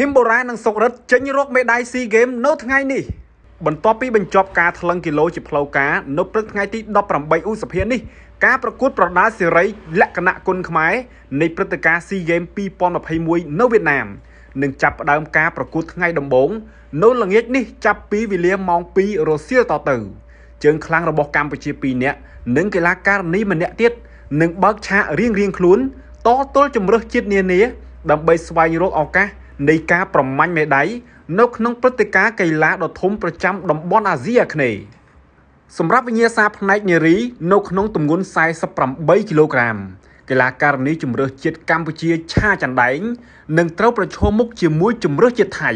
ឃីមបូរ៉ានិងសុករិទ្ធចេញរកមេដាយស៊ីហ្គេមនៅថ្ងៃនេះបន្ទាប់ពីបញ្ចប់ការថ្លឹងគីឡូជាផ្លូវការនៅព្រឹកថ្ងៃទី18ឧសភានេះការប្រកួត ប្រដាល់សេរីលក្ខណៈគុណខ្មែរនៃព្រឹត្តិការណ៍ SEA Games 2021នៅវៀតណាមនឹងចាប់ផ្ដើមការប្រកួតថ្ងៃដំបូងនៅល្ងាចនេះចាប់ពីវេលាម៉ោង2រសៀលតទៅជើងខ្លាំងរបស់កម្ពុជា2នាក់និងកីឡាការិនី ម្នាក់ទៀតនឹងបើកឆាករៀងៗខ្លួនតទល់ជំរើសជាតិនានាដើម្បីស្វែងរកឱកាសនៃការប្រមាញ់មេដាយនៅក្នុងព្រឹត្តិការណ៍កីឡាដ៏ធំប្រចាំតំបន់អាស៊ីអាគ្នេយ៍សម្រាប់វិញ្ញាសាផ្នែកនារីនៅក្នុងទម្ងន់48គីឡូក្រាមកីឡាករនីជម្រើសជាតិកម្ពុជាឆាចន្ដែងនឹងត្រូវប្រឈមមុខជាមួយជម្រើសជាតិថៃ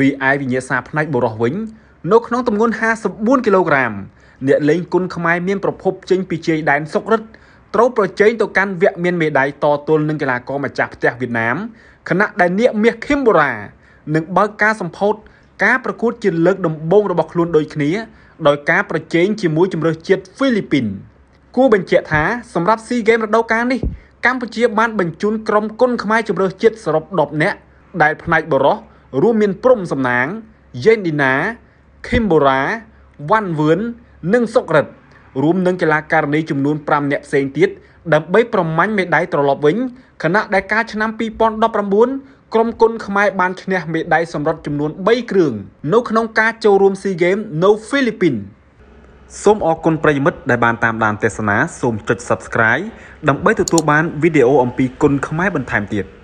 រីឯវិញ្ញាសាផ្នែកបុរសវិញ នៅក្នុងទម្ងន់54គីឡូក្រាមអ្នកលេងគុណខ្មែរមានប្រភពចេញពីជ័យដែនសុករិទ្ធត្រូវប្រជែងទៅកាន់វគ្គមានមេដាយតទល់នឹងកីឡាករម្ចាស់ផ្ទះវៀតណាមខណៈដែលនាងមាសខេមបូរ៉ានឹងបើកការសម្ពោធការប្រកួតជាលើកដំបូងរបស់ខ្លួនដូចគ្នាដោយការប្រជែងជាមួយជម្រើសជាតិហ្វីលីពីន គួរបញ្ជាក់ថាសម្រាប់ស៊ីហ្គេមរដូវកាលនេះកម្ពុជាបាន បញ្ជូនក្រុមគុនខ្មែរជម្រើសជាតិសរុប10នាក់ដែលផ្នែកបរោះរួមមាន ព្រំសំណាងយេនឌីណាខេមបូរ៉ាវ៉ាន់វឿននិងសុករិទ្ធរួមនឹងកីឡាករនីចំនួន5នាក់ផ្សេងទៀតដើម្បីប្រមាញ់មេដាយត្រឡប់វិញខណៈដែលការឆ្នាំ2019ក្រុមគុនខ្មែរបានឈ្នះមេដាយសម្រត់ចំនួន3គ្រឿងនៅក្នុងការចូលរួមស៊ីហ្គេមនៅហ្វីលីពីនសូមអរគុណប្រិយមិត្តដែលបានតាមដានទស្សនា សូមចុច Subscribe ដើម្បីទទួលបានវីដេអូអំពីគុនខ្មែរបន្ថែមទៀត។